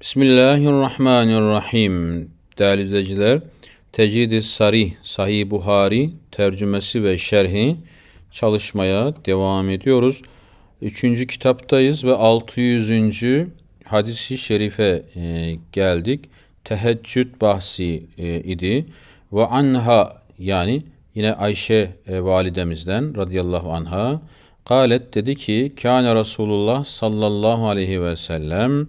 Bismillahirrahmanirrahim. Değerli izleyiciler, Tecrid-i Sarih, Sahih Buhari tercümesi ve şerhi çalışmaya devam ediyoruz. Üçüncü kitaptayız ve 600. hadisi şerife e, geldik. Teheccüd bahsi e, idi. Ve anha yani yine Ayşe e, validemizden radıyallahu anha kalet dedi ki Kâne Resulullah sallallahu aleyhi ve sellem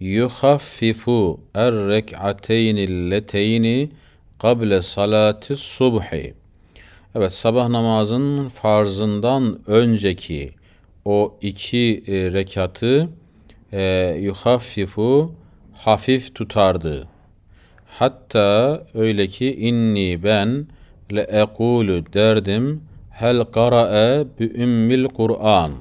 yuhaffifu er-rek'ateyni leteyni kable salati subhi. Evet sabah namazının farzından önceki o iki e, rekatı e, yuhaffifu hafif tutardı. Hatta öyle ki inni ben le ekulu derdim hel kara'a bi ümmil Kur'an.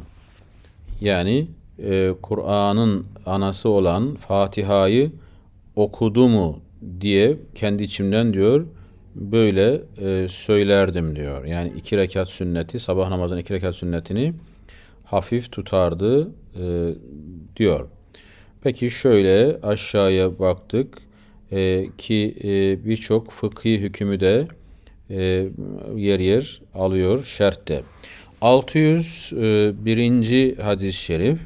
Yani e, Kur'an'ın anası olan Fatiha'yı okudu mu diye kendi içimden diyor böyle e, söylerdim diyor. Yani iki rekat sünneti sabah namazının iki rekat sünnetini hafif tutardı e, diyor. Peki şöyle aşağıya baktık e, ki e, birçok fıkhi hükmü de e, yer yer alıyor şertte. 601. E, hadis-i şerif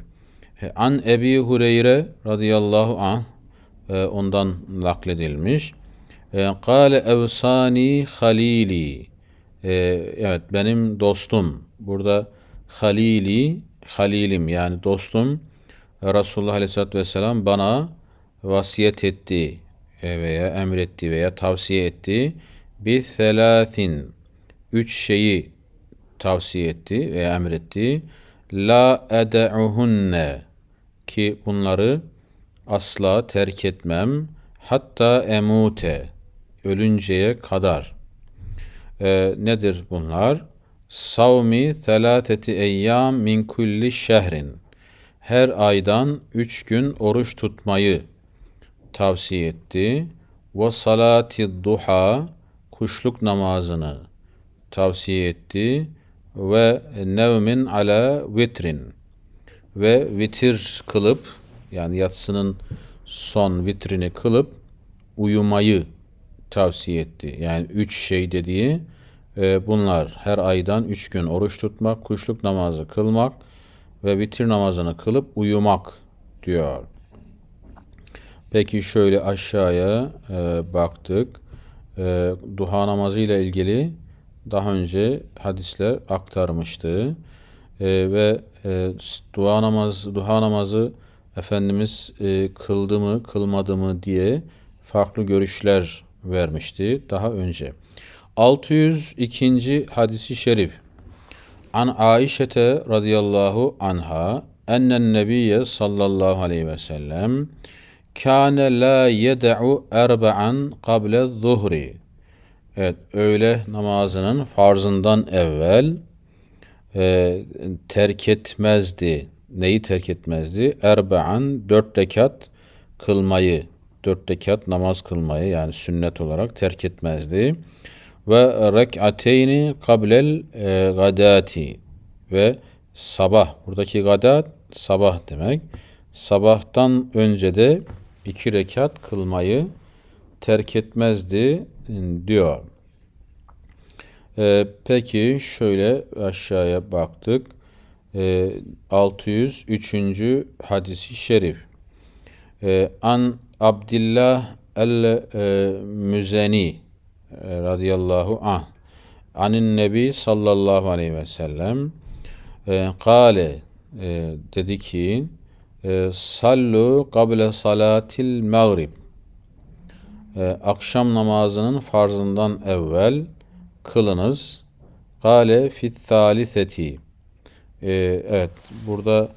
e, an Ebi Hureyre radıyallahu anh e, ondan nakledilmiş. E, Kale evsani halili. Evet benim dostum. Burada halili, halilim yani dostum Resulullah aleyhissalatü vesselam bana vasiyet etti veya emretti veya tavsiye etti. Bir selasin üç şeyi tavsiye etti veya emretti. La ede'uhunne ki bunları asla terk etmem hatta emute ölünceye kadar. E, nedir bunlar? Savmi telateti eyyam min kulli şehrin. Her aydan üç gün oruç tutmayı tavsiye etti. Ve salati duha kuşluk namazını tavsiye etti ve nevmin ala vitrin ve vitir kılıp yani yatsının son vitrini kılıp uyumayı tavsiye etti. Yani üç şey dediği e, bunlar her aydan üç gün oruç tutmak, kuşluk namazı kılmak ve vitir namazını kılıp uyumak diyor. Peki şöyle aşağıya e, baktık. E, duha namazı ile ilgili daha önce hadisler aktarmıştı. E, ve e, dua namaz, duha namazı Efendimiz e, kıldı mı, kılmadı mı diye farklı görüşler vermişti daha önce. 602. hadisi şerif. An Aişete radıyallahu anha ennen nebiye sallallahu aleyhi ve sellem kâne la yed'u erba'an kable zuhri. Evet, öğle namazının farzından evvel e, terk etmezdi. Neyi terk etmezdi? Erba'an dört rekat kılmayı, dört rekat namaz kılmayı yani sünnet olarak terk etmezdi. Ve rek'ateyni kablel e, gadati ve sabah. Buradaki gadat sabah demek. Sabahtan önce de iki rekat kılmayı terk etmezdi diyor. E, peki şöyle aşağıya baktık. E, ee, 603. hadisi şerif. Ee, e, An Abdullah el-Müzeni e, radıyallahu anh anin nebi sallallahu aleyhi ve sellem e, kale e, dedi ki e, sallu kable salatil mağrib e, akşam namazının farzından evvel kılınız. Kale fit thaliseti. Ee, evet burada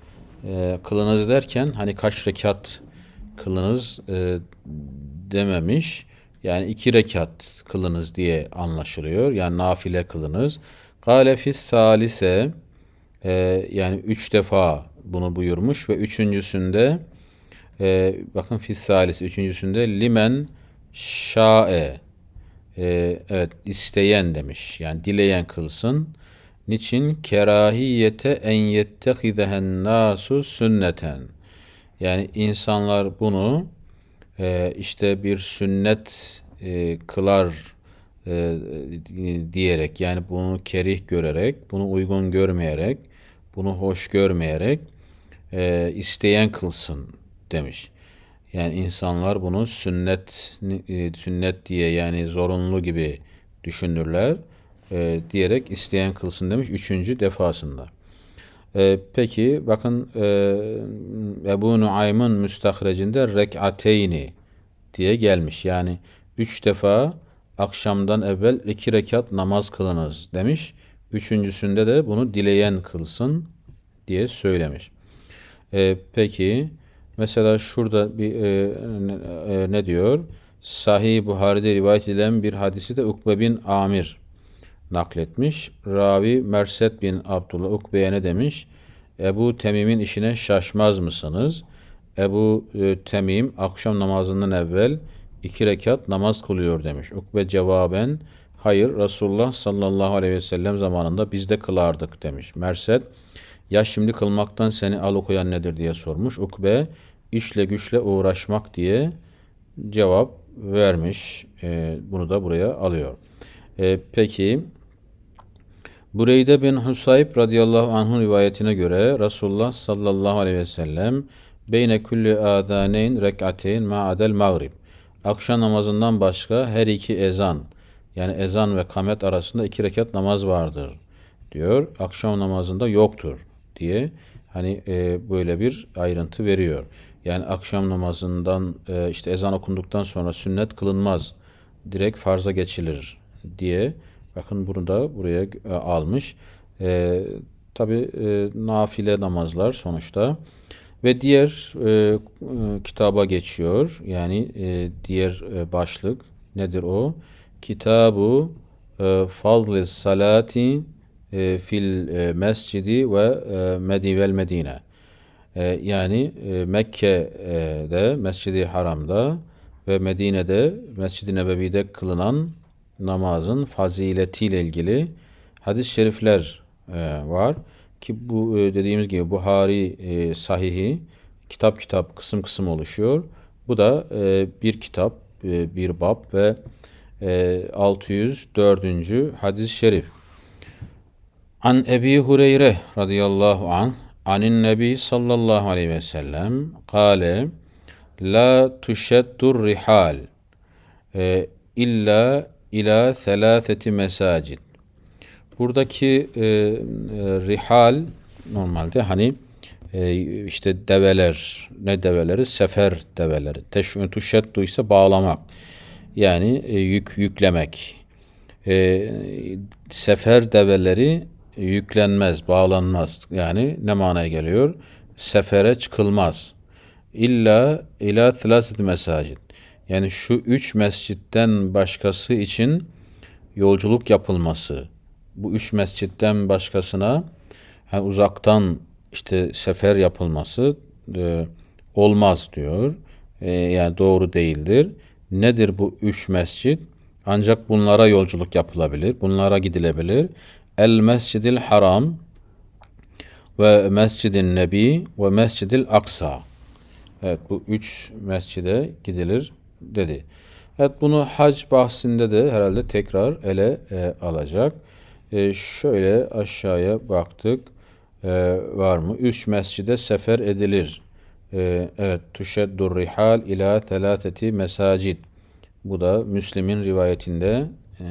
e, kılınız derken hani kaç rekat kılınız e, dememiş. Yani iki rekat kılınız diye anlaşılıyor. Yani nafile kılınız. Kale fis salise e, yani üç defa bunu buyurmuş ve üçüncüsünde e, bakın fis salis üçüncüsünde limen şa'e ee, evet isteyen demiş. Yani dileyen kılsın. Niçin? Kerahiyete en yettehidehen nasu sünneten. Yani insanlar bunu e, işte bir sünnet e, kılar e, diyerek yani bunu kerih görerek, bunu uygun görmeyerek, bunu hoş görmeyerek e, isteyen kılsın demiş. Yani insanlar bunu sünnet e, sünnet diye yani zorunlu gibi düşünürler e, diyerek isteyen kılsın demiş üçüncü defasında. E, peki bakın e, Ebu Nuaym'ın müstahrecinde rekateyni diye gelmiş. Yani üç defa akşamdan evvel iki rekat namaz kılınız demiş. Üçüncüsünde de bunu dileyen kılsın diye söylemiş. E, peki Mesela şurada bir e, e, ne diyor? Sahih Buhari'de rivayet edilen bir hadisi de Ukbe bin Amir nakletmiş. Ravi Merset bin Abdullah Ukbe'ye ne demiş? Ebu Temim'in işine şaşmaz mısınız? Ebu e, Temim akşam namazından evvel iki rekat namaz kılıyor demiş. Ukbe cevaben hayır Resulullah sallallahu aleyhi ve sellem zamanında biz de kılardık demiş. Merset ya şimdi kılmaktan seni alıkoyan nedir diye sormuş. Ukbe işle güçle uğraşmak diye cevap vermiş. E, bunu da buraya alıyor. E, peki Bureyde bin Husayb radıyallahu anhun rivayetine göre Resulullah sallallahu aleyhi ve sellem beyne külli adaneyn rek'ateyn ma'adel mağrib akşam namazından başka her iki ezan yani ezan ve kamet arasında iki rekat namaz vardır diyor. Akşam namazında yoktur diye hani e, böyle bir ayrıntı veriyor. Yani akşam namazından e, işte ezan okunduktan sonra sünnet kılınmaz. Direkt farza geçilir diye. Bakın bunu da buraya e, almış. E, Tabi e, nafile namazlar sonuçta. Ve diğer e, e, kitaba geçiyor. Yani e, diğer e, başlık nedir o? Kitabu e, i salati e, fil e, mescidi ve e, medi vel medine. Yani Mekke'de, Mescidi Haram'da ve Medine'de, Mescid-i Nebevi'de kılınan namazın faziletiyle ilgili hadis-i şerifler var. Ki bu dediğimiz gibi Buhari sahihi kitap kitap kısım kısım oluşuyor. Bu da bir kitap, bir bab ve 604. hadis-i şerif. An Ebi Hureyre radıyallahu an anin Nebi sallallahu aleyhi ve sellem kale la tuşeddur rihal e, illa ila selaseti mesacid. Buradaki e, e, rihal normalde hani e, işte develer ne develeri sefer develeri teşüntü şeddu ise bağlamak yani e, yük yüklemek e, sefer develeri yüklenmez, bağlanmaz. Yani ne manaya geliyor? Sefere çıkılmaz. İlla ila thalaset mesacid. Yani şu üç mescitten başkası için yolculuk yapılması. Bu üç mescitten başkasına yani uzaktan işte sefer yapılması e, olmaz diyor. E, yani doğru değildir. Nedir bu üç mescit? Ancak bunlara yolculuk yapılabilir, bunlara gidilebilir. El Mescidil Haram ve Mescidin Nebi ve Mescidil Aksa. Evet bu üç mescide gidilir dedi. Evet bunu hac bahsinde de herhalde tekrar ele e, alacak. E, şöyle aşağıya baktık. E, var mı? Üç mescide sefer edilir. E, evet. Tuşeddur rihal ila telateti mesacid. Bu da Müslim'in rivayetinde e,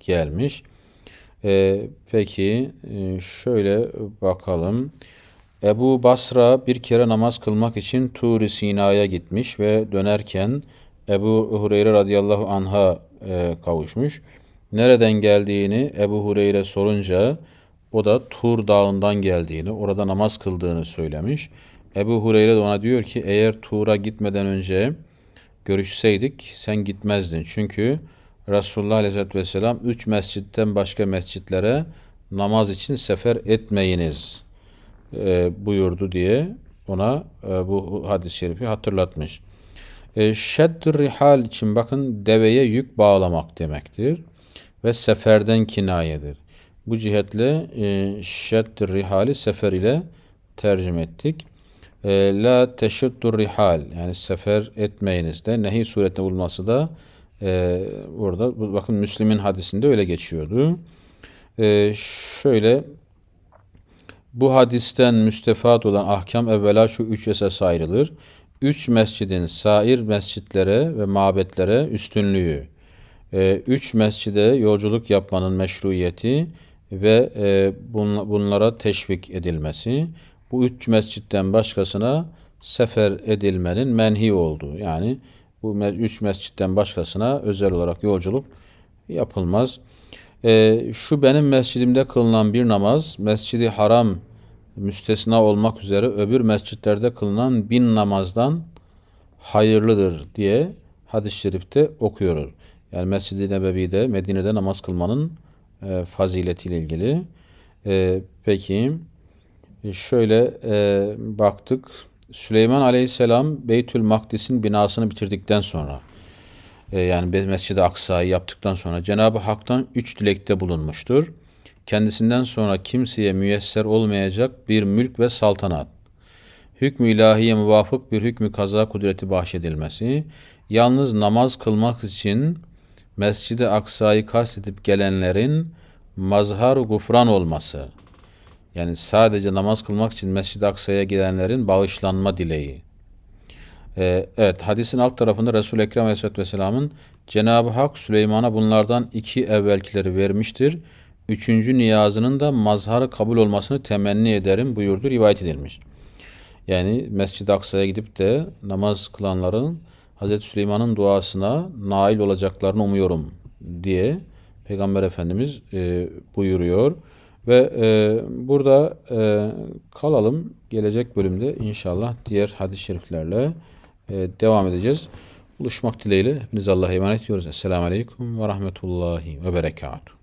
gelmiş. E, peki e, şöyle bakalım. Ebu Basra bir kere namaz kılmak için tur Sina'ya gitmiş ve dönerken Ebu Hureyre radıyallahu anha e, kavuşmuş. Nereden geldiğini Ebu Hureyre sorunca o da Tur dağından geldiğini, orada namaz kıldığını söylemiş. Ebu Hureyre de ona diyor ki eğer Tur'a gitmeden önce görüşseydik sen gitmezdin. Çünkü Resulullah Aleyhisselatü Vesselam üç mescitten başka mescitlere namaz için sefer etmeyiniz e, buyurdu diye ona e, bu hadis-i şerifi hatırlatmış. E, şeddü rihal için bakın deveye yük bağlamak demektir ve seferden kinayedir. Bu cihetle e, şeddü rihali sefer ile tercüme ettik. E, la teşeddu rihal yani sefer etmeyiniz de nehi suretine bulması da ee, orada bakın Müslim'in hadisinde öyle geçiyordu. Ee, şöyle bu hadisten müstefat olan ahkam evvela şu üç esas ayrılır. Üç mescidin sair mescitlere ve mabetlere üstünlüğü, ee, üç mescide yolculuk yapmanın meşruiyeti ve e, bun, bunlara teşvik edilmesi, bu üç mescitten başkasına sefer edilmenin menhi olduğu. Yani bu üç mescitten başkasına özel olarak yolculuk yapılmaz. E, şu benim mescidimde kılınan bir namaz, mescidi haram müstesna olmak üzere öbür mescitlerde kılınan bin namazdan hayırlıdır diye hadis-i şerifte okuyorlar. Yani Mescid-i Nebevi'de Medine'de namaz kılmanın e, faziletiyle ilgili. E, peki şöyle e, baktık Süleyman Aleyhisselam Beytül Makdis'in binasını bitirdikten sonra e, yani Mescid-i Aksa'yı yaptıktan sonra Cenab-ı Hak'tan üç dilekte bulunmuştur. Kendisinden sonra kimseye müyesser olmayacak bir mülk ve saltanat, hükmü ilahiye muvafık bir hükmü kaza kudreti bahşedilmesi, yalnız namaz kılmak için Mescid-i Aksa'yı kastedip gelenlerin mazhar gufran olması.'' Yani sadece namaz kılmak için Mescid-i Aksa'ya gidenlerin bağışlanma dileği. Ee, evet hadisin alt tarafında Resul-i Ekrem Aleyhisselatü Vesselam'ın Cenab-ı Hak Süleyman'a bunlardan iki evvelkileri vermiştir. Üçüncü niyazının da mazharı kabul olmasını temenni ederim buyurdu rivayet edilmiş. Yani Mescid-i Aksa'ya gidip de namaz kılanların Hz. Süleyman'ın duasına nail olacaklarını umuyorum diye Peygamber Efendimiz e, buyuruyor. Ve e, burada e, kalalım. Gelecek bölümde inşallah diğer hadis-i şeriflerle e, devam edeceğiz. Buluşmak dileğiyle hepinize Allah'a emanet ediyoruz. Esselamu Aleyküm ve Rahmetullahi ve Berekatuhu.